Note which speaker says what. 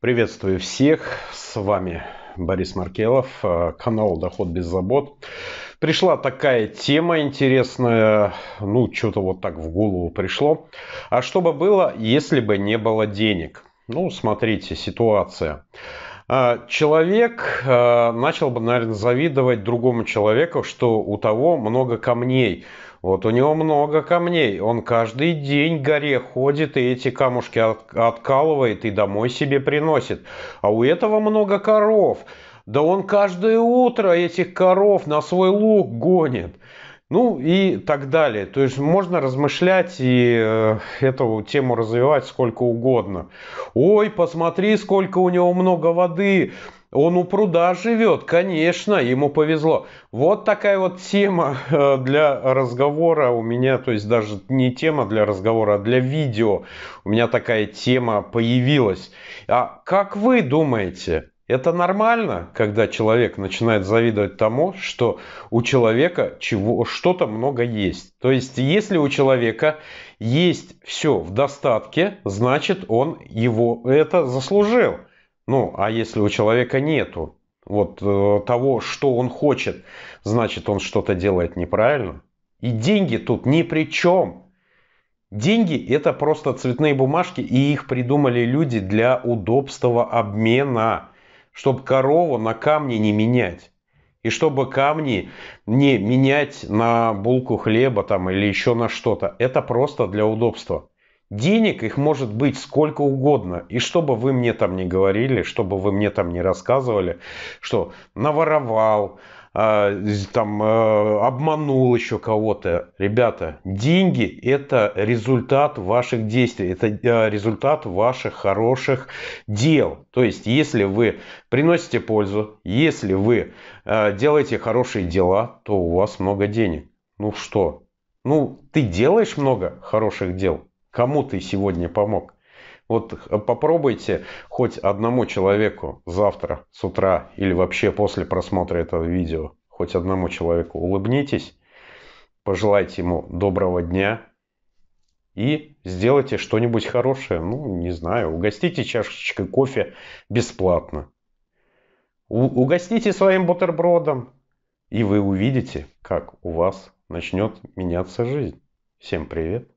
Speaker 1: Приветствую всех, с вами Борис Маркелов, э, канал «Доход без забот». Пришла такая тема интересная, ну что-то вот так в голову пришло. А что бы было, если бы не было денег? Ну, смотрите, ситуация. А, человек а, начал бы, наверное, завидовать другому человеку, что у того много камней. Вот у него много камней. Он каждый день к горе ходит и эти камушки откалывает и домой себе приносит. А у этого много коров. Да он каждое утро этих коров на свой луг гонит. Ну и так далее. То есть можно размышлять и э, эту тему развивать сколько угодно. Ой, посмотри, сколько у него много воды. Он у пруда живет, конечно, ему повезло. Вот такая вот тема э, для разговора у меня, то есть даже не тема для разговора, а для видео у меня такая тема появилась. А как вы думаете, это нормально, когда человек начинает завидовать тому, что у человека чего, что-то много есть. То есть, если у человека есть все в достатке, значит, он его это заслужил. Ну, а если у человека нету вот э, того, что он хочет, значит, он что-то делает неправильно. И деньги тут ни при чем. Деньги – это просто цветные бумажки, и их придумали люди для удобства обмена – чтобы корову на камни не менять. И чтобы камни не менять на булку хлеба там или еще на что-то. Это просто для удобства. Денег их может быть сколько угодно. И чтобы вы мне там не говорили, чтобы вы мне там не рассказывали, что наворовал, а, там э, обманул еще кого-то. Ребята, деньги это результат ваших действий, это э, результат ваших хороших дел. То есть, если вы приносите пользу, если вы э, делаете хорошие дела, то у вас много денег. Ну что? Ну, ты делаешь много хороших дел. Кому ты сегодня помог? Вот а попробуйте хоть одному человеку завтра с утра или вообще после просмотра этого видео, хоть одному человеку улыбнитесь, пожелайте ему доброго дня и сделайте что-нибудь хорошее. Ну, не знаю, угостите чашечкой кофе бесплатно. У угостите своим бутербродом, и вы увидите, как у вас начнет меняться жизнь. Всем привет!